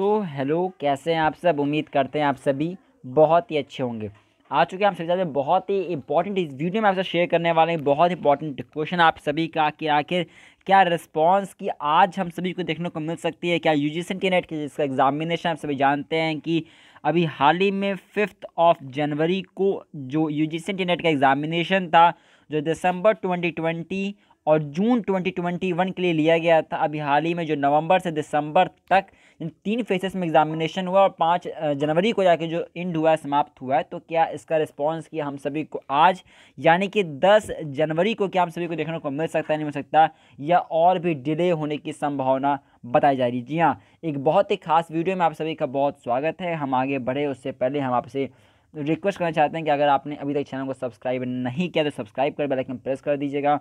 सो तो हेलो कैसे हैं आप सब उम्मीद करते हैं आप सभी बहुत ही अच्छे होंगे आ चुके हैं आप सभी साथ बहुत ही इंपॉर्टेंट इस वीडियो में आपसे शेयर करने वाले हैं बहुत इंपॉर्टेंट क्वेश्चन आप सभी का कि आखिर क्या रिस्पांस की आज हम सभी को देखने को मिल सकती है क्या यू जी के नेट जिसका एग्जामिनेशन आप सभी जानते हैं कि अभी हाल ही में फिफ्थ ऑफ जनवरी को जो यू जी नेट का एग्जामिनेशन था जो दिसंबर ट्वेंटी और जून 2021 के लिए लिया गया था अभी हाल ही में जो नवंबर से दिसंबर तक इन तीन फेसेस में एग्जामिनेशन हुआ और पाँच जनवरी को जाके जो इंड हुआ है समाप्त हुआ है तो क्या इसका रिस्पांस किया हम सभी को आज यानी कि 10 जनवरी को क्या हम सभी को देखने को मिल सकता है नहीं मिल सकता या और भी डिले होने की संभावना बताई जा रही जी हाँ एक बहुत ही खास वीडियो में आप सभी का बहुत स्वागत है हम आगे बढ़े उससे पहले हम आपसे रिक्वेस्ट करना चाहते हैं कि अगर आपने अभी तक चैनल को सब्सक्राइब नहीं किया तो सब्सक्राइब कर बेलाइकन प्रेस कर दीजिएगा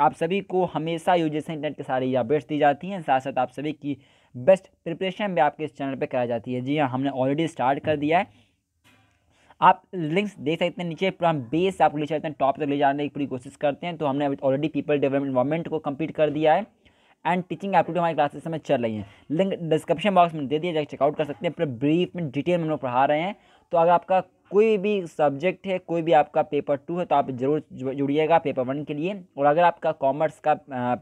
आप सभी को हमेशा यूजीसी इंटरनेट के सारे अपडेट्स दी जाती हैं साथ साथ आप सभी की बेस्ट प्रिपरेशन भी आपके इस चैनल पर कराई जाती है जी हाँ हमने ऑलरेडी स्टार्ट कर दिया है आप लिंक्स देख सकते हैं नीचे पूरा हम बेस आपको ले चलते हैं टॉप तक ले जाने की पूरी कोशिश करते हैं तो हमने ऑलरेडी पीपल डेवलपमेंट इन्वॉर्मेंट को कंप्लीट कर दिया है एंड टीचिंग एप्टीट्यूड हमारी क्लासेस में चल रही हैं लिंक डिस्क्रिप्शन बॉक्स में दे दिया जाकर चेकआउट कर सकते हैं पूरे ब्रीफ में डिटेल में हम लोग पढ़ा रहे हैं तो अगर आपका कोई भी सब्जेक्ट है कोई भी आपका पेपर टू है तो आप ज़रूर जुड़िएगा पेपर वन के लिए और अगर आपका कॉमर्स का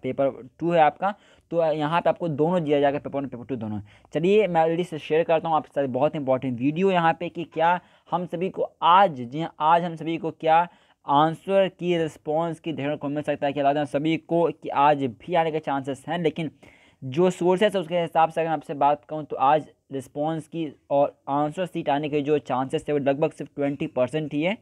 पेपर टू है आपका तो यहाँ पे आपको दोनों दिया जाएगा पेपर वन पेपर टू दोनों चलिए मैं ऑलरेडी से शेयर करता हूँ आपके साथ बहुत इंपॉर्टेंट वीडियो यहाँ पे कि क्या हम सभी को आज जी हाँ, आज हम सभी को क्या आंसर की रिस्पॉन्स की देखने को मिल सकता है क्या सभी को कि आज भी आने के चांसेस हैं लेकिन जो सोर्सेस है उसके हिसाब से अगर आपसे बात कहूँ तो आज रिस्पॉन्स की और आंसर सीट आने के जो चांसेस थे वो लगभग सिर्फ ट्वेंटी परसेंट ही है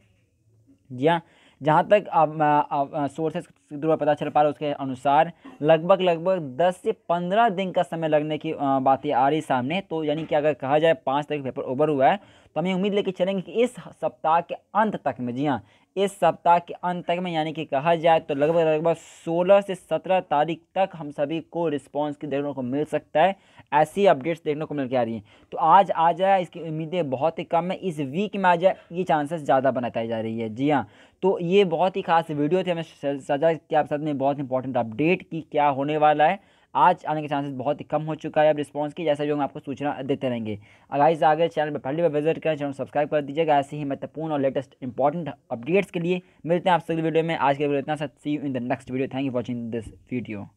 जी हाँ जहाँ तक सोर्सेस सोर्सेज सूत्रों पर पता चल पा रहा है उसके अनुसार लगभग लगभग 10 से 15 दिन का समय लगने की बातें आ रही सामने तो यानी कि अगर कहा जाए पाँच तारीख पेपर ओवर हुआ है तो हमें उम्मीद लेके चलेंगे कि इस सप्ताह के अंत तक में जी हाँ इस सप्ताह के अंत तक में यानी कि कहा जाए तो लगभग लगभग 16 से 17 तारीख तक हम सभी को रिस्पांस की देखने को मिल सकता है ऐसी अपडेट्स देखने को मिल के आ रही हैं तो आज आ जाए इसकी उम्मीदें बहुत ही कम है इस वीक में आ जाए ये चांसेस ज़्यादा बनाताई जा रही है जी हाँ तो ये बहुत ही खास वीडियो थी हमें सजा गाइस कि आप साथ में बहुत इंपॉर्टेंट अपडेट की क्या होने वाला है आज आने के चांसेस बहुत ही कम हो चुका है अब रिस्पॉन्स की जैसा जो हम आपको सूचना देते रहेंगे गाइस आगे चैनल पर पहली बार विजिट करें चैनल सब्सक्राइब कर दीजिएगा ऐसे ही महत्वपूर्ण और लेटेस्ट इंपॉर्टेंट अपडेट्स के लिए मिलते हैं आपसे सभी वीडियो में आज के वीडियो इतना सा see you in the next video thank you watching this video